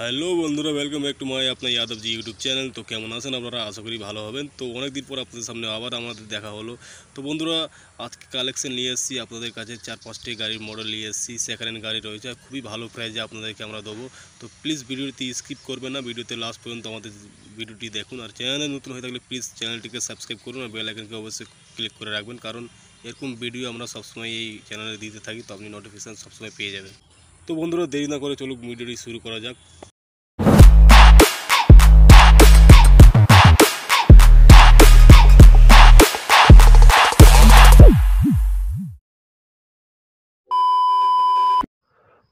hello বন্ধুরা welcome back to my আপনার যাদবজি YouTube channel তো কেমন আছেন আপনারা আশা করি ভালো হবেন তো অনেক দিন পর আপনাদের সামনে আবার আমাদের দেখা হলো তো বন্ধুরা আজকে কালেকশন নিয়ে এসেছি আপনাদের কাছে চার পাঁচটি গাড়ির মডেল নিয়ে এসেছি সেকেন্ড হ্যান্ড গাড়ি রয়েছে খুবই ভালো প্রাইজে আপনাদেরকে আমরা দেবো তো প্লিজ ভিডিওটি স্কিপ করবেন না ভিডিওতে লাস্ট পর্যন্ত আমাদের ভিডিওটি দেখুন আর চ্যানেলে নতুন হয়ে থাকলে প্লিজ চ্যানেলটিকে সাবস্ক্রাইব করুন আর বেলাইকনকে অবশ্যই ক্লিক করে রাখবেন কারণ এরকম ভিডিও আমরা সবসময় এই চ্যানেলে দিতে থাকি তো আপনি নোটিফিকেশান সবসময় পেয়ে যাবেন তো বন্ধুরা দেরি না করে চলুক ভিডিওটি শুরু করা যাক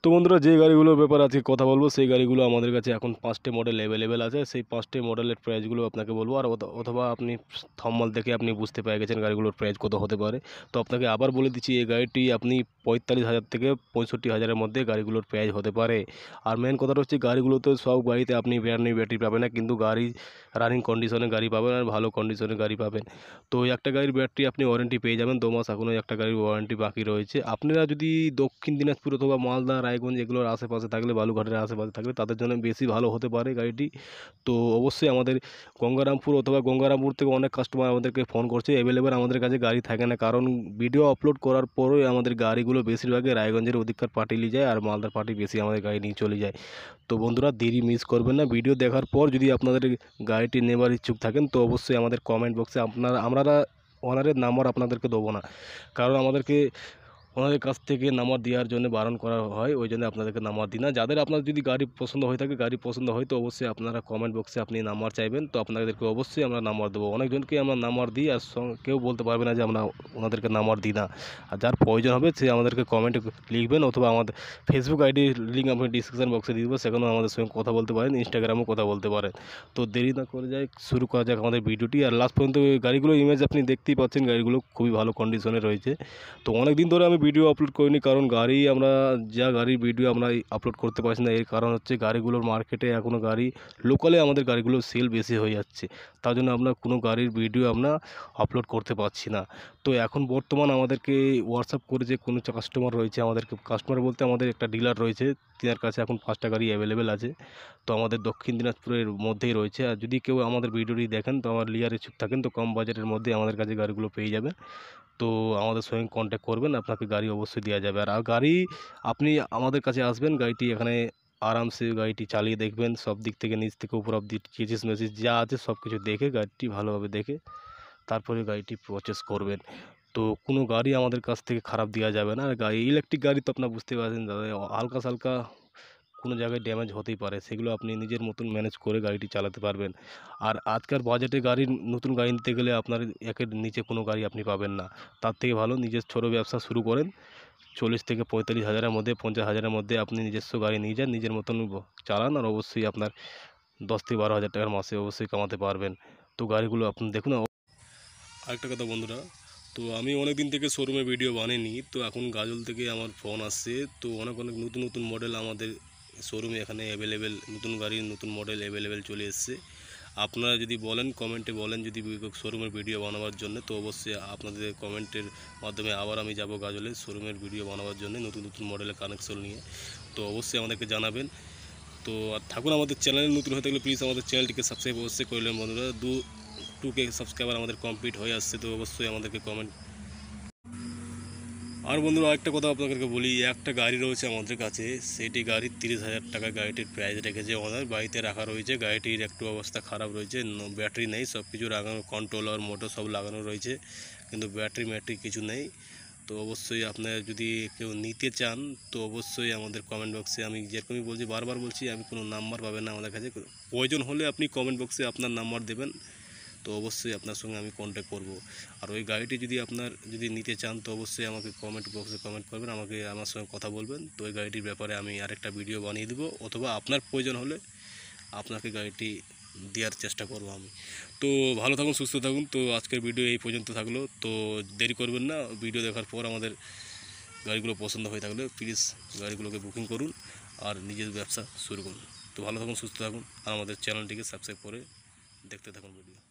তো বন্ধুরা যে গাড়িগুলোর ব্যাপারে আজকে কথা বলবো সেই গাড়িগুলো আমাদের কাছে এখন পাঁচটি মডেল অ্যাভেলেবেল আছে সেই পাঁচটি মডেলের প্রাইসগুলো আপনাকে বলবো আর অথবা আপনি থম্মাল দেখে আপনি বুঝতে পেরে গেছেন গাড়িগুলোর প্রাইস কত হতে পারে তো আপনাকে আবার বলে দিচ্ছি এই গাড়িটি আপনি পঁয়তাল্লিশ হাজার থেকে পঁয়ষট্টি হাজারের মধ্যে গাড়িগুলোর প্রাইস হতে পারে আর মেন কথাটা হচ্ছে গাড়িগুলোতে সব গাড়িতে আপনি ব্র্যান্ড নিয়ে ব্যাটারি পাবেন না কিন্তু গাড়ি রানিং কন্ডিশনে গাড়ি পাবেন আর ভালো কন্ডিশনে গাড়ি পাবেন তো একটা গাড়ির ব্যাটারি আপনি ওয়ারেন্টি পেয়ে যাবেন দু মাস এখনও একটা গাড়ির ওয়ারেন্টি বাকি রয়েছে আপনারা যদি দক্ষিণ দিনাজপুর অথবা মালদা রায়গঞ্জ এগুলোর আশেপাশে থাকলে বালুঘাটের আশেপাশে থাকলে তাদের জন্য বেশি ভালো হতে পারে গাড়িটি তো অবশ্যই আমাদের গঙ্গারামপুর অথবা গঙ্গারামপুর থেকে অনেক কাস্টমার আমাদেরকে ফোন করছে অ্যাভেলেবেল আমাদের কাছে গাড়ি থাকে না কারণ ভিডিও আপলোড করার পরেই আমাদের গাড়িগুলো গাড়িগুলো বেশিরভাগই রায়গঞ্জের অধিকার পার্টি নিয়ে যায় আর মালদার পার্টি বেশি আমাদের গাড়ি নিয়ে চলে যায় তো বন্ধুরা দেরি মিস করবেন না ভিডিও দেখার পর যদি আপনাদের গাড়িটি নেবার ইচ্ছুক থাকেন তো অবশ্যই আমাদের কমেন্ট বক্সে আপনারা আমরা ওনারের নাম্বার আপনাদেরকে দেবো না কারণ আমাদেরকে ওনাদের কাছ থেকে নাম্বার দেওয়ার জন্য বারণ করা হয় ওই জন্য আপনাদেরকে নাম্বার দিই না যাদের আপনার যদি গাড়ি পছন্দ হয়ে থাকে গাড়ি পছন্দ হয় তো অবশ্যই আপনারা কমেন্ট বক্সে আপনি নাম্বার চাইবেন তো আপনাদেরকে অবশ্যই আমরা নাম্বার দেবো অনেকজনকে আমরা নাম্বার দিই আর কেউ বলতে পারবে না যে আমরা ওনাদেরকে নাম্বার দিই না আর যার প্রয়োজন হবে সে আমাদেরকে কমেন্টে লিখবেন অথবা আমাদের ফেসবুক আইডি লিঙ্ক আপনি ডিসক্রিপশান বক্সে দিয়ে দেবো সেখানেও আমাদের সঙ্গে কথা বলতে পারেন ইনস্টাগ্রামেও কথা বলতে পারেন তো দেরি না করে যায় শুরু করা যাক আমাদের ভিডিওটি আর লাস্ট পর্যন্ত গাড়িগুলো ইমেজ আপনি দেখতেই পাচ্ছেন গাড়িগুলো খুবই ভালো কন্ডিশনে রয়েছে তো অনেক দিন ধরে আমি ভিডিও আপলোড করিনি কারণ গাড়ি আমরা যা গাড়ির ভিডিও আমরা আপলোড করতে পারছি না এর কারণ হচ্ছে গাড়িগুলোর মার্কেটে এখনও গাড়ি লোকালে আমাদের গাড়িগুলোর সেল বেশি হয়ে যাচ্ছে তার জন্য আমরা কোনো গাড়ির ভিডিও আমরা আপলোড করতে পারছি না তো এখন বর্তমান আমাদেরকে হোয়াটসঅ্যাপ করে যে কোনো কাস্টমার রয়েছে আমাদেরকে কাস্টমার বলতে আমাদের একটা ডিলার রয়েছে তিনার কাছে এখন পাঁচটা গাড়ি অ্যাভেলেবেল আছে তো আমাদের দক্ষিণ দিনাজপুরের মধ্যেই রয়েছে আর যদি কেউ আমাদের ভিডিওটি দেখেন তো আমার লিয়ারে চুপ থাকেন তো কম বাজেটের মধ্যে আমাদের কাছে গাড়িগুলো পেয়ে যাবে তো আমাদের সঙ্গে কন্ট্যাক্ট করবেন আপনাকে গাড়ি অবশ্যই দেওয়া যাবে আর গাড়ি আপনি আমাদের কাছে আসবেন গাড়িটি এখানে আরামসে গাড়িটি চালিয়ে দেখবেন সব দিক থেকে নিচ থেকে উপর অব্দি চিজিস মেসিস যা আছে সব কিছু দেখে গাড়িটি ভালোভাবে দেখে তারপরে গাড়িটি প্রচেস করবেন তো কোনো গাড়ি আমাদের কাছ থেকে খারাপ দেওয়া যাবে না আর গাড়ি ইলেকট্রিক গাড়ি তো আপনার বুঝতে পারছেন দাদা হালকা সালকা কোনো জায়গায় ড্যামেজ হতেই পারে সেগুলো আপনি নিজের মতন ম্যানেজ করে গাড়িটি চালাতে পারবেন আর আজকাল বাজেটে গাড়ির নতুন গাড়ি নিতে গেলে আপনার একের নিচে কোনো গাড়ি আপনি পাবেন না তার থেকে ভালো নিজের ছোটো ব্যবসা শুরু করেন চল্লিশ থেকে পঁয়তাল্লিশ হাজারের মধ্যে পঞ্চাশ হাজারের মধ্যে আপনি নিজস্ব গাড়ি নিয়ে যান নিজের মতন চালান আর অবশ্যই আপনার দশ থেকে বারো হাজার টাকার মাসে অবশ্যই কামাতে পারবেন তো গাড়িগুলো আপনি দেখুন আরেকটা কথা বন্ধুরা তো আমি অনেক দিন থেকে শোরুমে ভিডিও বানিনি তো এখন গাজল থেকে আমার ফোন আসছে তো অনেক অনেক নতুন নতুন মডেল আমাদের শোরুমে এখানে অ্যাভেলেবেল নতুন গাড়ির নতুন মডেল অ্যাভেলেবেল চলে এসছে আপনারা যদি বলেন কমেন্টে বলেন যদি শোরুমের ভিডিও বানাবার জন্য তো অবশ্যই আপনাদের কমেন্টের মাধ্যমে আবার আমি যাব গাজলে শোরুমের ভিডিও বানাবার জন্য নতুন নতুন মডেলের কানেকশন নিয়ে তো অবশ্যই আমাদেরকে জানাবেন তো আর থাকুন আমাদের চ্যানেলে নতুন হয়ে থাকলে প্লিজ আমাদের চ্যানেলটিকে সাবস্ক্রাইব অবশ্যই করলেন বন্ধুরা দু টুকে সাবস্ক্রাইবার আমাদের কমপ্লিট হয়ে আসছে তো অবশ্যই আমাদেরকে কমেন্ট আর বন্ধুরা আরেকটা কথা আপনাদেরকে বলি একটা গাড়ি রয়েছে আমাদের কাছে সেটি গাড়ির তিরিশ হাজার টাকা গাড়িটির প্রাইস রেখেছে আমাদের বাড়িতে রাখা রয়েছে গাড়িটির একটু অবস্থা খারাপ রয়েছে ব্যাটারি নেই সব কিছু লাগানো কন্ট্রোলার মোটর সব লাগানো রয়েছে কিন্তু ব্যাটারি ম্যাটারি কিছু নেই তো অবশ্যই আপনার যদি কেউ নিতে চান তো অবশ্যই আমাদের কমেন্ট বক্সে আমি যেরকমই বলছি বারবার বলছি আমি কোনো নাম্বার পাবেন না আমাদের কাছে প্রয়োজন হলে আপনি কমেন্ট বক্সে আপনার নাম্বার দেবেন তো অবশ্যই আপনার সঙ্গে আমি কন্ট্যাক্ট করব আর ওই গাড়িটি যদি আপনার যদি নিতে চান তো অবশ্যই আমাকে কমেন্ট বক্সে কমেন্ট করবেন আমাকে আমার সঙ্গে কথা বলবেন তো ওই গাড়িটির ব্যাপারে আমি আরেকটা ভিডিও বানিয়ে দেবো অথবা আপনার প্রয়োজন হলে আপনাকে গাড়িটি দেওয়ার চেষ্টা করব আমি তো ভালো থাকুন সুস্থ থাকুন তো আজকের ভিডিও এই পর্যন্ত থাকলো তো দেরি করবেন না ভিডিও দেখার পর আমাদের গাড়িগুলো পছন্দ হয়ে থাকলে প্লিজ গাড়িগুলোকে বুকিং করুন আর নিজের ব্যবসা শুরু করুন তো ভালো থাকুন সুস্থ থাকুন আর আমাদের চ্যানেলটিকে সাবস্ক্রাইব করে দেখতে থাকুন ভিডিও